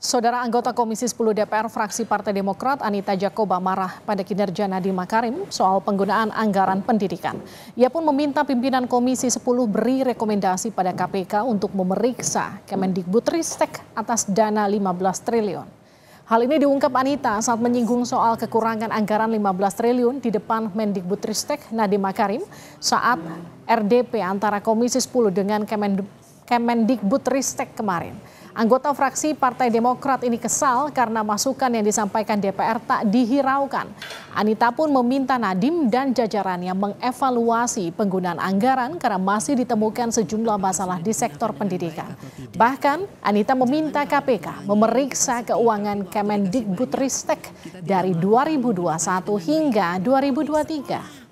Saudara anggota Komisi 10 DPR fraksi Partai Demokrat Anita Jakoba marah pada kinerja Nadiem Makarim soal penggunaan anggaran pendidikan. Ia pun meminta pimpinan Komisi 10 beri rekomendasi pada KPK untuk memeriksa Kemendikbudristek atas dana 15 triliun. Hal ini diungkap Anita saat menyinggung soal kekurangan anggaran 15 triliun di depan Mendikbudristek Nadiem Makarim saat RDP antara Komisi 10 dengan Kemendikbudristek kemarin. Anggota fraksi Partai Demokrat ini kesal karena masukan yang disampaikan DPR tak dihiraukan. Anita pun meminta Nadim dan jajarannya mengevaluasi penggunaan anggaran karena masih ditemukan sejumlah masalah di sektor pendidikan. Bahkan Anita meminta KPK memeriksa keuangan Kemendikbudristek dari 2021 hingga 2023.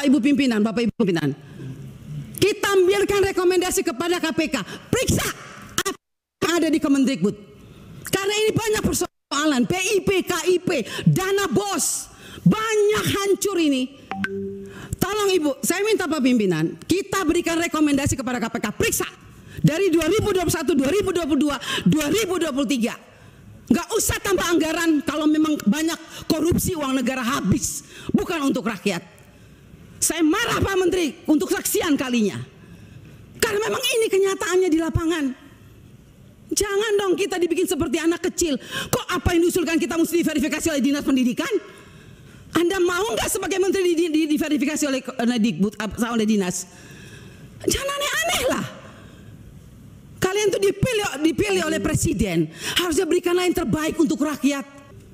Bapak Ibu pimpinan, Bapak Ibu pimpinan. Kita ambilkan rekomendasi kepada KPK, periksa apa yang ada di Kemendikbud. Karena ini banyak persoalan, PIP, KIP, dana bos, banyak hancur ini. Tolong Ibu, saya minta Pak Pimpinan, kita berikan rekomendasi kepada KPK, periksa dari 2021, 2022, 2023. Gak usah tambah anggaran kalau memang banyak korupsi uang negara habis, bukan untuk rakyat. Saya marah Pak Menteri untuk saksian kalinya. Karena memang ini kenyataannya di lapangan. Jangan dong kita dibikin seperti anak kecil. Kok apa yang diusulkan kita mesti diverifikasi oleh Dinas Pendidikan? Anda mau nggak sebagai menteri di, di, diverifikasi oleh Dikbud oleh dinas? Jangan aneh-aneh lah. Kalian tuh dipilih dipilih oleh presiden, harusnya berikanlah yang terbaik untuk rakyat.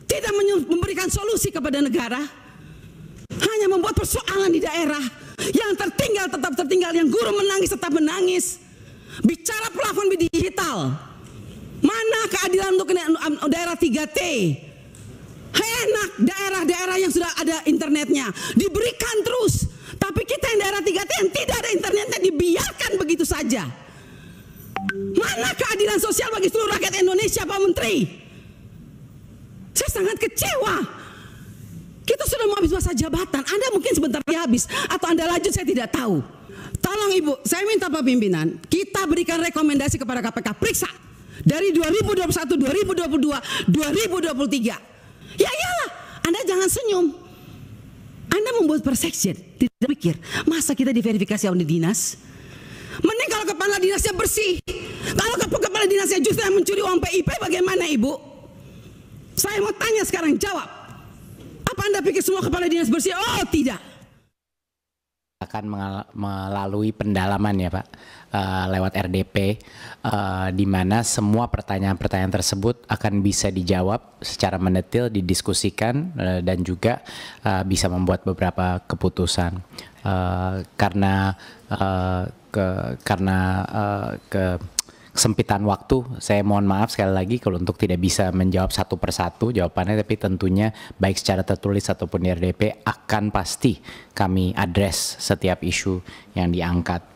Tidak memberikan solusi kepada negara hanya membuat persoalan di daerah. Yang tertinggal tetap tertinggal, yang guru menangis tetap menangis. Bicara pelafon digital. Mana keadilan untuk daerah 3T? Enak daerah-daerah yang sudah ada internetnya diberikan terus. Tapi kita yang daerah 3T yang tidak ada internetnya dibiarkan begitu saja. Mana keadilan sosial bagi seluruh rakyat Indonesia Pak Menteri? Saya sangat kecewa kita sudah mau habis masa jabatan. Anda mungkin sebentar lagi habis atau Anda lanjut saya tidak tahu. Tolong Ibu, saya minta Pak pimpinan, kita berikan rekomendasi kepada KPK periksa dari 2021, 2022, 2023. Ya iyalah, Anda jangan senyum. Anda membuat persepsi, tidak pikir. Masa kita diverifikasi oleh dinas? Mending kalau kepala dinasnya bersih. Kalau kepala dinasnya justru yang mencuri uang PIP bagaimana Ibu? Saya mau tanya sekarang, jawab. Apa Anda pikir semua kepala dinas bersih? Oh, tidak. Akan melalui pendalaman ya Pak, uh, lewat RDP, uh, eh, di mana semua pertanyaan-pertanyaan tersebut akan bisa dijawab secara mendetil, didiskusikan, uh, dan juga uh, bisa membuat beberapa keputusan. Uh, karena uh, ke, karena uh, ke sempitan waktu, saya mohon maaf sekali lagi kalau untuk tidak bisa menjawab satu persatu jawabannya, tapi tentunya baik secara tertulis ataupun di RDP akan pasti kami address setiap isu yang diangkat